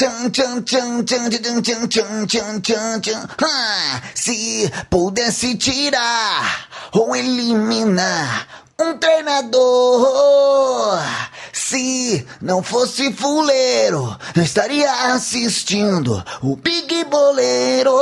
Ah, se pudesse tirar ou eliminar um treinador, se não fosse fuleiro, não estaria assistindo o Big Boleiro.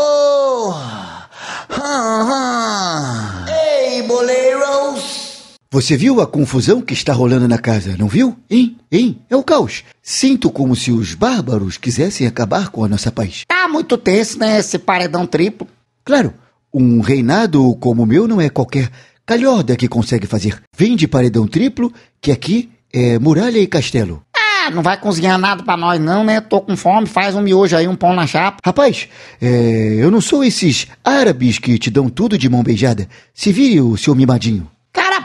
Você viu a confusão que está rolando na casa, não viu? Hein? Hein? É o caos. Sinto como se os bárbaros quisessem acabar com a nossa paz. Tá muito tenso, né? Esse paredão triplo. Claro, um reinado como o meu não é qualquer calhorda que consegue fazer. Vem de paredão triplo, que aqui é muralha e castelo. Ah, não vai cozinhar nada para nós não, né? Tô com fome, faz um miojo aí, um pão na chapa. Rapaz, é, eu não sou esses árabes que te dão tudo de mão beijada. Se vire o seu mimadinho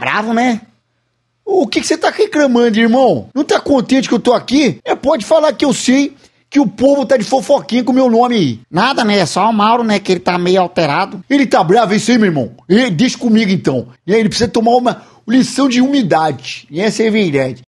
bravo, né? O que, que você tá reclamando, irmão? Não tá contente que eu tô aqui? É, pode falar que eu sei que o povo tá de fofoquinha com o meu nome aí. Nada, né? É só o Mauro, né? Que ele tá meio alterado. Ele tá bravo, é isso aí, meu irmão. Ele, deixa comigo, então. E aí, ele precisa tomar uma lição de humildade. E essa é a verdade.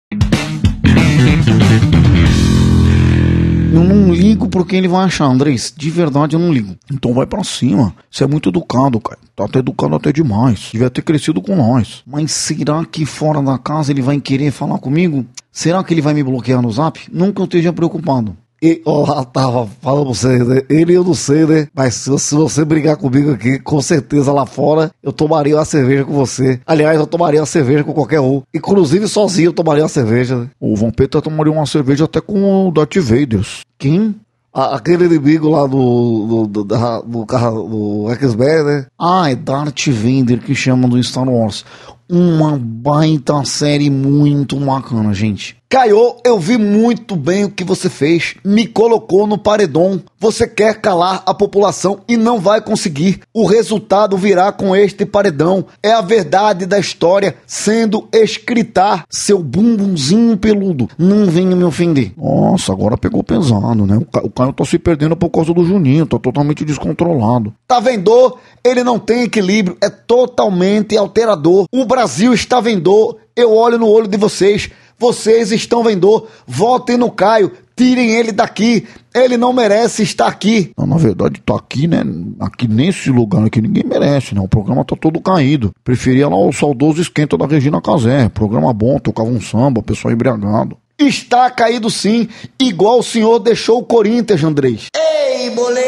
Eu não ligo pro que ele vai achar, Andrés. De verdade, eu não ligo. Então vai pra cima. Você é muito educado, cara. Tá até educado até demais. Devia ter crescido com nós. Mas será que fora da casa ele vai querer falar comigo? Será que ele vai me bloquear no zap? Nunca eu esteja preocupado. E olá, tava falando pra você, né? Ele eu não sei, né? Mas se, se, você brigar comigo aqui, com certeza lá fora eu tomaria uma cerveja com você. Aliás, eu tomaria uma cerveja com qualquer um. Inclusive sozinho eu tomaria uma cerveja, né? O Vampeta tomaria uma cerveja até com o Darth Vader. Quem? a, aquele inimigo lá no, no, no, no, no X-Men, né? Ah, é Darth Vader que chamam do Star Wars uma baita série muito bacana, gente. Caio, eu vi muito bem o que você fez. Me colocou no paredão. Você quer calar a população e não vai conseguir. O resultado virá com este paredão. É a verdade da história sendo escrita. Seu bumbumzinho peludo. Não venha me ofender. Nossa, agora pegou pesado, né? O Caio tá se perdendo por causa do Juninho. Tá totalmente descontrolado. Tá vendo? Ele não tem equilíbrio. É totalmente alterador. O Brasil está vendor. Eu olho no olho de vocês. Vocês estão vendor. Votem no Caio. Tirem ele daqui. Ele não merece estar aqui. Não, na verdade, tá aqui, né? Aqui nesse lugar aqui ninguém merece, né? O programa tá todo caído. Preferia lá o saudoso esquenta da Regina Casé. Programa bom, tocava um samba, pessoal embriagado. Está caído sim, igual o senhor deixou o Corinthians, Andrés. Ei, boleiro!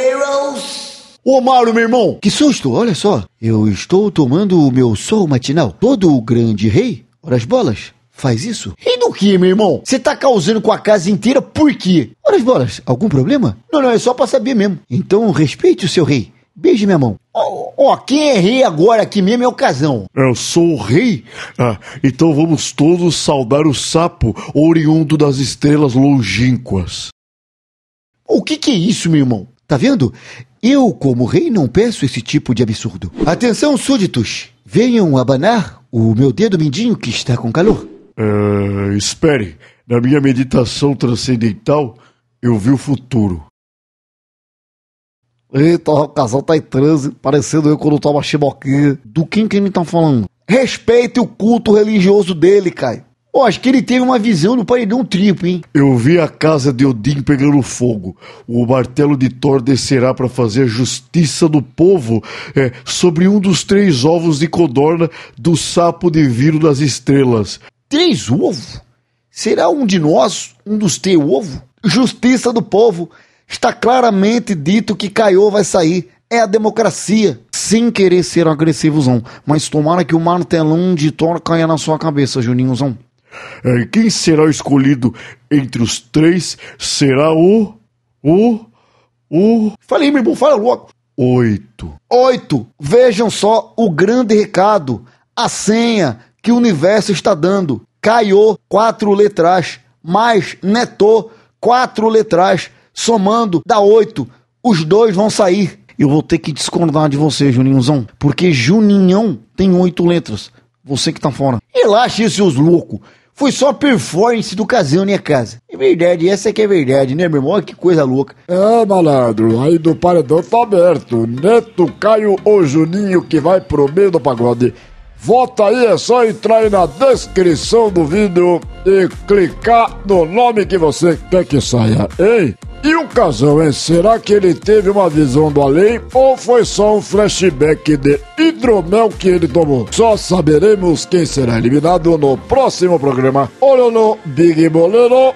Ô Mauro, meu irmão, que susto, olha só. Eu estou tomando o meu sol matinal. Todo o grande rei, ora as bolas, faz isso. E do que, meu irmão? Você tá causando com a casa inteira por quê? Ora as bolas, algum problema? Não, não, é só pra saber mesmo. Então respeite o seu rei. Beije minha mão. Ó, oh, oh, quem é rei agora aqui mesmo é o casão. Eu sou o rei? Ah, então vamos todos saudar o sapo oriundo das estrelas longínquas. O que que é isso, meu irmão? Tá vendo? Eu, como rei, não peço esse tipo de absurdo. Atenção, súditos! Venham abanar o meu dedo mindinho que está com calor. Uh, espere, na minha meditação transcendental, eu vi o futuro. Eita, o casal tá em transe, parecendo eu quando tava chiboquinha. Do quem que ele tá falando? Respeite o culto religioso dele, Caio. Ó, acho que ele teve uma visão do paredão triplo, hein? Eu vi a casa de Odin pegando fogo. O martelo de Thor descerá para fazer justiça do povo é, sobre um dos três ovos de codorna do sapo de viro das estrelas. Três ovos? Será um de nós, um dos três ovos? Justiça do povo. Está claramente dito que Caiô vai sair. É a democracia sem querer ser agressivozão, mas tomara que o martelão de Thor caia na sua cabeça, Juninhozão. É, quem será escolhido entre os três será o. O. O. Falei, meu irmão, fala logo. Oito. Oito. Vejam só o grande recado, a senha que o universo está dando. Caiô, quatro letras, mais Neto quatro letras, somando, dá oito. Os dois vão sair. Eu vou ter que discordar de você, Juninhozão, porque Juninhão tem oito letras. Você que tá fora. Relaxa seus loucos. Foi só performance do casão, né, casa? É verdade, essa que é verdade, né, meu irmão? Olha que coisa louca. É, malandro, aí do paredão tá aberto. Neto, Caio ou Juninho que vai pro meio do pagode. Vota aí, é só entrar aí na descrição do vídeo e clicar no nome que você quer que saia, hein? E o casal, hein? Será que ele teve uma visão do além ou foi só um flashback de hidromel que ele tomou? Só saberemos quem será eliminado no próximo programa. Olha no Big Bolero.